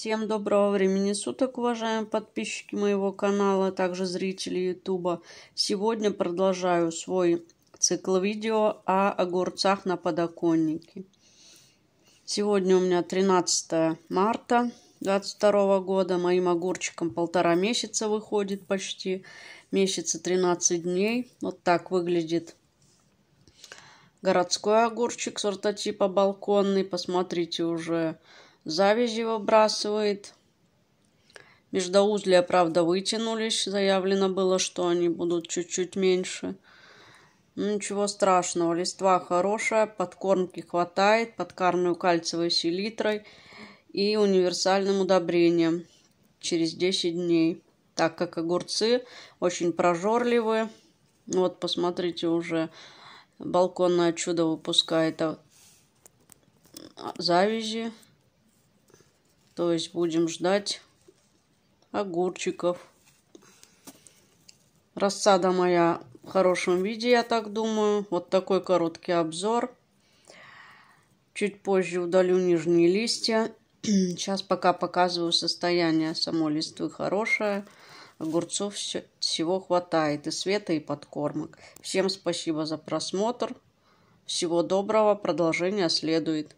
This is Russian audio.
Всем доброго времени суток, уважаемые подписчики моего канала, а также зрители ютуба. Сегодня продолжаю свой цикл видео о огурцах на подоконнике. Сегодня у меня 13 марта 22 года. Моим огурчикам полтора месяца выходит почти. Месяца 13 дней. Вот так выглядит городской огурчик сорта типа балконный. Посмотрите уже Зависть его бросает. Междоузлия, правда, вытянулись. Заявлено было, что они будут чуть-чуть меньше. Ну, ничего страшного. Листва хорошая, подкормки хватает, подкармлю кальциевой селитрой и универсальным удобрением через 10 дней. Так как огурцы очень прожорливые. Вот, посмотрите, уже балконное чудо выпускает завязи. То есть будем ждать огурчиков. Рассада моя в хорошем виде, я так думаю. Вот такой короткий обзор. Чуть позже удалю нижние листья. Сейчас пока показываю состояние Само листвы хорошее. Огурцов все, всего хватает и света, и подкормок. Всем спасибо за просмотр. Всего доброго, продолжение следует.